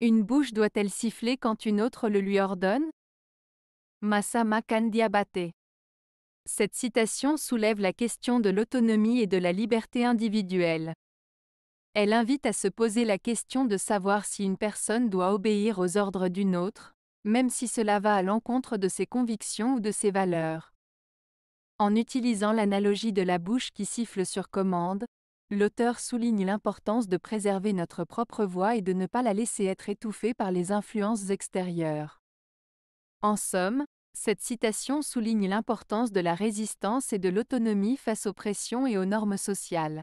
Une bouche doit-elle siffler quand une autre le lui ordonne Massama Kandiabate. Cette citation soulève la question de l'autonomie et de la liberté individuelle. Elle invite à se poser la question de savoir si une personne doit obéir aux ordres d'une autre, même si cela va à l'encontre de ses convictions ou de ses valeurs. En utilisant l'analogie de la bouche qui siffle sur commande, L'auteur souligne l'importance de préserver notre propre voix et de ne pas la laisser être étouffée par les influences extérieures. En somme, cette citation souligne l'importance de la résistance et de l'autonomie face aux pressions et aux normes sociales.